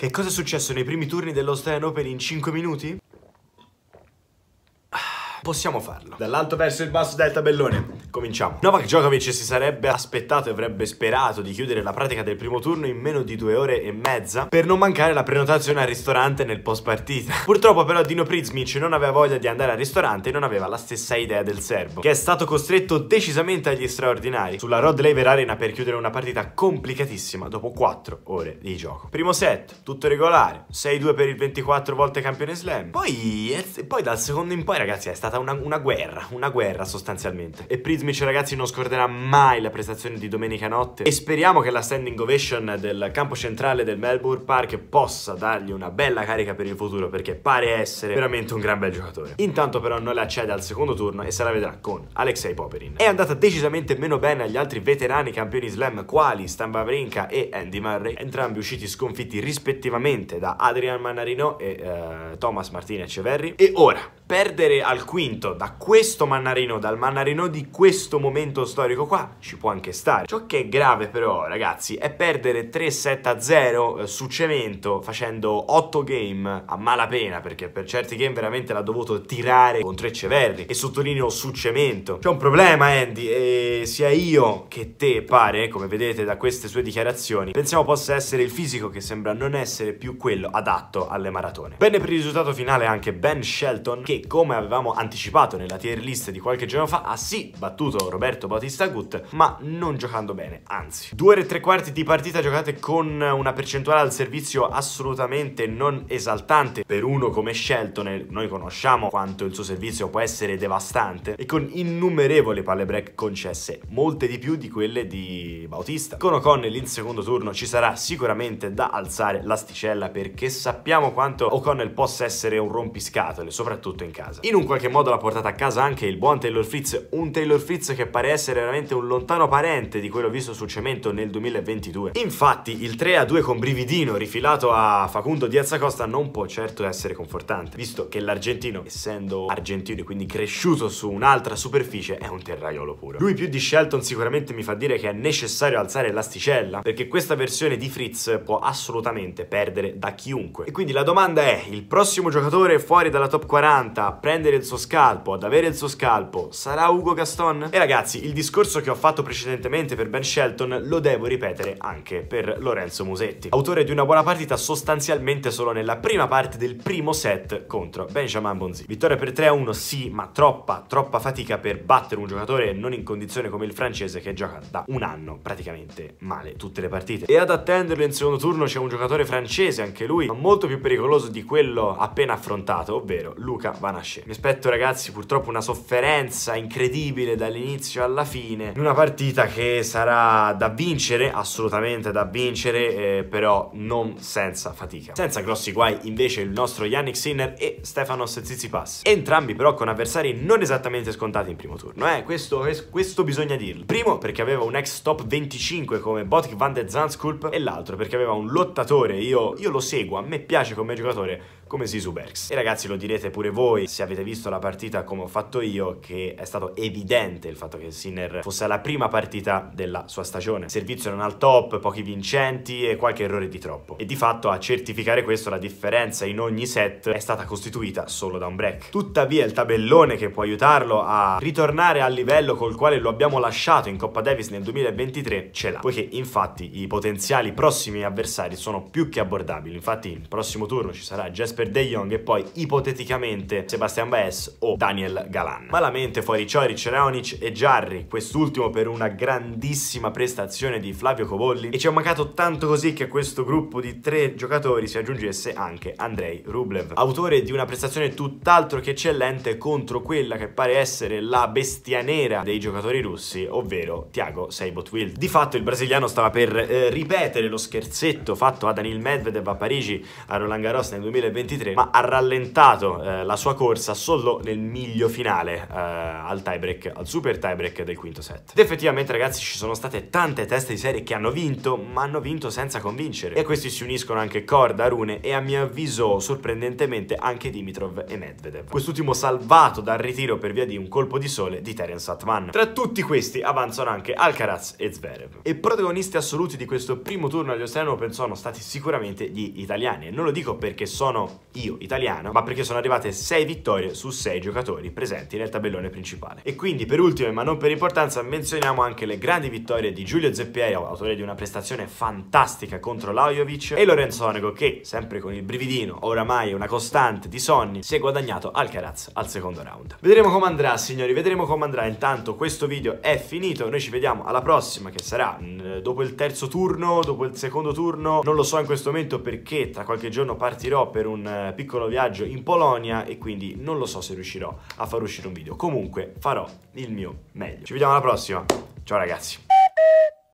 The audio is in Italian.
Che cosa è successo nei primi turni dell'Australian Open in 5 minuti? Ah, possiamo farlo. Dall'alto verso il basso del tabellone. Cominciamo. Novak Djokovic si sarebbe aspettato e avrebbe sperato di chiudere la pratica del primo turno in meno di due ore e mezza per non mancare la prenotazione al ristorante nel post partita. Purtroppo però Dino Prizmic non aveva voglia di andare al ristorante e non aveva la stessa idea del serbo, che è stato costretto decisamente agli straordinari sulla Rod Laver Arena per chiudere una partita complicatissima dopo 4 ore di gioco. Primo set, tutto regolare, 6-2 per il 24 volte campione slam. Poi, eh, poi dal secondo in poi ragazzi è stata una, una guerra, una guerra sostanzialmente. E Prizmic Kismic, ragazzi, non scorderà mai la prestazione di domenica notte e speriamo che la standing ovation del campo centrale del Melbourne Park possa dargli una bella carica per il futuro perché pare essere veramente un gran bel giocatore. Intanto però non le accede al secondo turno e se la vedrà con Alexei Poperin. È andata decisamente meno bene agli altri veterani campioni slam quali Stan Wawrinka e Andy Murray, entrambi usciti sconfitti rispettivamente da Adrian Mannarino e eh, Thomas Martinez Ceverri. E ora perdere al quinto da questo Mannarino, dal Mannarino di questo momento storico qua, ci può anche stare. Ciò che è grave però, ragazzi, è perdere 3-7-0 eh, su cemento facendo 8 game a malapena, perché per certi game veramente l'ha dovuto tirare con trecce verdi e sottolineo su cemento. C'è un problema Andy, e sia io che te pare, come vedete da queste sue dichiarazioni, pensiamo possa essere il fisico che sembra non essere più quello adatto alle maratone. Bene per il risultato finale anche Ben Shelton, che come avevamo anticipato nella tier list di qualche giorno fa, ha sì battuto Roberto Bautista Gut, ma non giocando bene, anzi. Due ore e tre quarti di partita giocate con una percentuale al servizio assolutamente non esaltante per uno come Shelton, noi conosciamo quanto il suo servizio può essere devastante, e con innumerevoli palle break concesse, molte di più di quelle di Bautista. Con O'Connell in secondo turno ci sarà sicuramente da alzare l'asticella perché sappiamo quanto O'Connell possa essere un rompiscatole, soprattutto in in casa. In un qualche modo l'ha portata a casa anche il buon Taylor Fritz, un Taylor Fritz che pare essere veramente un lontano parente di quello visto su cemento nel 2022. Infatti il 3 a 2 con brividino rifilato a Facundo Diaz Costa non può certo essere confortante, visto che l'argentino, essendo argentino e quindi cresciuto su un'altra superficie, è un terraiolo puro. Lui più di Shelton sicuramente mi fa dire che è necessario alzare l'asticella, perché questa versione di Fritz può assolutamente perdere da chiunque. E quindi la domanda è, il prossimo giocatore fuori dalla top 40 porta a prendere il suo scalpo, ad avere il suo scalpo, sarà Ugo Gaston? E ragazzi, il discorso che ho fatto precedentemente per Ben Shelton lo devo ripetere anche per Lorenzo Musetti, autore di una buona partita sostanzialmente solo nella prima parte del primo set contro Benjamin Bonzi. Vittoria per 3-1 sì, ma troppa, troppa fatica per battere un giocatore non in condizione come il francese che gioca da un anno praticamente male tutte le partite. E ad attenderlo in secondo turno c'è un giocatore francese, anche lui, ma molto più pericoloso di quello appena affrontato, ovvero Luca Van Panasce. Mi aspetto ragazzi purtroppo una sofferenza incredibile dall'inizio alla fine, in una partita che sarà da vincere, assolutamente da vincere, eh, però non senza fatica. Senza grossi guai invece il nostro Yannick Sinner e Stefanos Tsitsipas, entrambi però con avversari non esattamente scontati in primo turno, eh, questo, questo bisogna dirlo. Primo perché aveva un ex top 25 come Botic van de Zandskulp e l'altro perché aveva un lottatore, io, io lo seguo, a me piace come giocatore, come Sisu Berks. E ragazzi lo direte pure voi se avete visto la partita come ho fatto io che è stato evidente il fatto che Sinner fosse la prima partita della sua stagione. Servizio non al top, pochi vincenti e qualche errore di troppo. E di fatto a certificare questo la differenza in ogni set è stata costituita solo da un break. Tuttavia il tabellone che può aiutarlo a ritornare al livello col quale lo abbiamo lasciato in Coppa Davis nel 2023 ce l'ha, poiché infatti i potenziali prossimi avversari sono più che abbordabili. Infatti il prossimo turno ci sarà Jesper per De Jong e poi ipoteticamente Sebastian Baez o Daniel Galan. Malamente fuori Cioric, Raonic e Jarry, quest'ultimo per una grandissima prestazione di Flavio Cobolli e ci è mancato tanto così che a questo gruppo di tre giocatori si aggiungesse anche Andrei Rublev, autore di una prestazione tutt'altro che eccellente contro quella che pare essere la bestia nera dei giocatori russi, ovvero Thiago Seibotwill. Di fatto il brasiliano stava per eh, ripetere lo scherzetto fatto a Daniel Medvedev a Parigi a Roland Garros nel 2020 2023, ma ha rallentato eh, la sua corsa solo nel miglio finale eh, al tiebreak, al super tiebreak del quinto set. Ed effettivamente ragazzi ci sono state tante teste di serie che hanno vinto, ma hanno vinto senza convincere. E a questi si uniscono anche Korda, Rune e a mio avviso sorprendentemente anche Dimitrov e Medvedev. Quest'ultimo salvato dal ritiro per via di un colpo di sole di Terence Atman. Tra tutti questi avanzano anche Alcaraz e Zverev. E protagonisti assoluti di questo primo turno agli Australian Open sono stati sicuramente gli italiani e non lo dico perché sono io italiano, ma perché sono arrivate 6 vittorie su 6 giocatori presenti nel tabellone principale. E quindi per ultimo, ma non per importanza, menzioniamo anche le grandi vittorie di Giulio Zeppieri, autore di una prestazione fantastica contro Lajovic, e Lorenzo Onego che, sempre con il brividino, oramai una costante di Sonny, si è guadagnato Alcaraz al secondo round. Vedremo come andrà, signori, vedremo come andrà. Intanto questo video è finito, noi ci vediamo alla prossima che sarà mm, dopo il terzo turno, dopo il secondo turno, non lo so in questo momento perché tra qualche giorno partirò per un eh, piccolo viaggio in Polonia e quindi non lo so se riuscirò a far uscire un video. Comunque farò il mio meglio. Ci vediamo alla prossima. Ciao ragazzi.